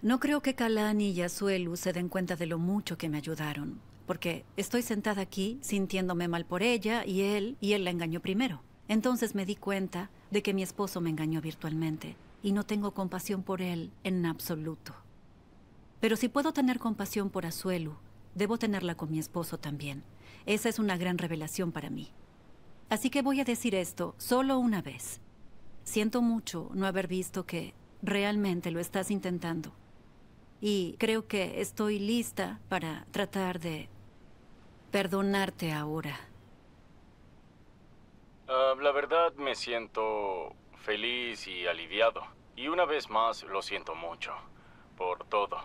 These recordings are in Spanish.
No creo que Kalani y Azuelu se den cuenta de lo mucho que me ayudaron, porque estoy sentada aquí sintiéndome mal por ella y él, y él la engañó primero. Entonces me di cuenta de que mi esposo me engañó virtualmente y no tengo compasión por él en absoluto. Pero si puedo tener compasión por Azuelu, debo tenerla con mi esposo también. Esa es una gran revelación para mí. Así que voy a decir esto solo una vez. Siento mucho no haber visto que realmente lo estás intentando y creo que estoy lista para tratar de perdonarte ahora. Ah, la verdad me siento feliz y aliviado. Y una vez más lo siento mucho por todo.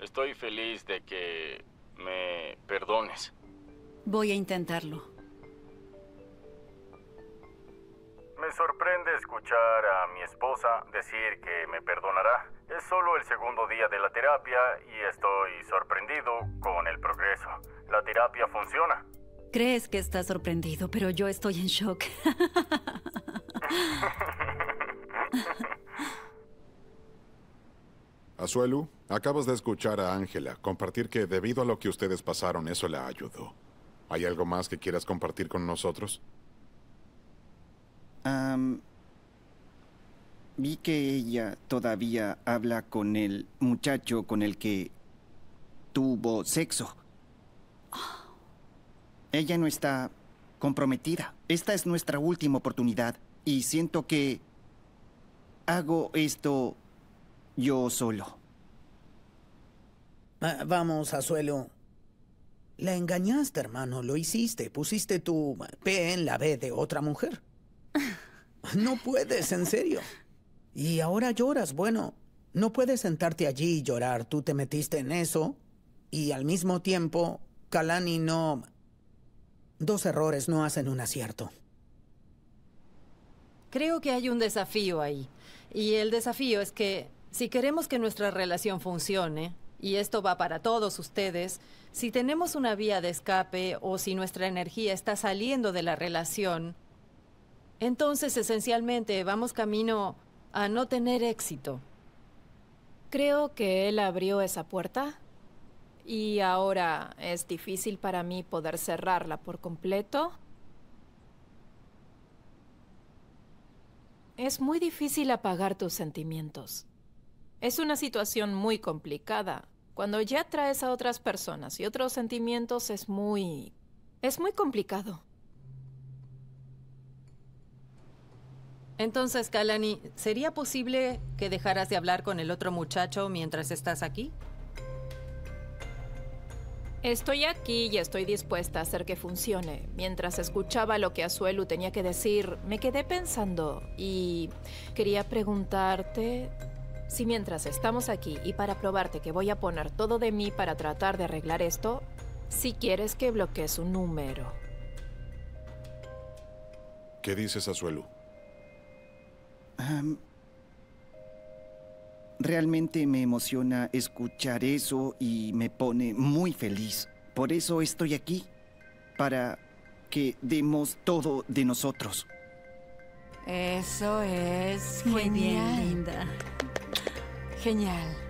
Estoy feliz de que me perdones. Voy a intentarlo. escuchar a mi esposa decir que me perdonará. Es solo el segundo día de la terapia y estoy sorprendido con el progreso. La terapia funciona. Crees que estás sorprendido, pero yo estoy en shock. Azuelu, acabas de escuchar a Ángela compartir que debido a lo que ustedes pasaron, eso la ayudó. ¿Hay algo más que quieras compartir con nosotros? Um, vi que ella todavía habla con el muchacho con el que tuvo sexo. Ella no está comprometida. Esta es nuestra última oportunidad y siento que hago esto yo solo. vamos, Azuelo. La engañaste, hermano. Lo hiciste. Pusiste tu P en la B de otra mujer. No puedes, en serio. Y ahora lloras, bueno, no puedes sentarte allí y llorar, tú te metiste en eso. Y al mismo tiempo, Kalani no... Dos errores no hacen un acierto. Creo que hay un desafío ahí. Y el desafío es que si queremos que nuestra relación funcione, y esto va para todos ustedes, si tenemos una vía de escape o si nuestra energía está saliendo de la relación, entonces esencialmente vamos camino a no tener éxito. Creo que él abrió esa puerta y ahora es difícil para mí poder cerrarla por completo. Es muy difícil apagar tus sentimientos. Es una situación muy complicada. Cuando ya traes a otras personas y otros sentimientos es muy... es muy complicado. Entonces, Kalani, ¿sería posible que dejaras de hablar con el otro muchacho mientras estás aquí? Estoy aquí y estoy dispuesta a hacer que funcione. Mientras escuchaba lo que Azuelu tenía que decir, me quedé pensando y quería preguntarte si mientras estamos aquí y para probarte que voy a poner todo de mí para tratar de arreglar esto, si quieres que bloquees un número. ¿Qué dices, Azuelu? realmente me emociona escuchar eso y me pone muy feliz. Por eso estoy aquí, para que demos todo de nosotros. Eso es genial. linda. Genial.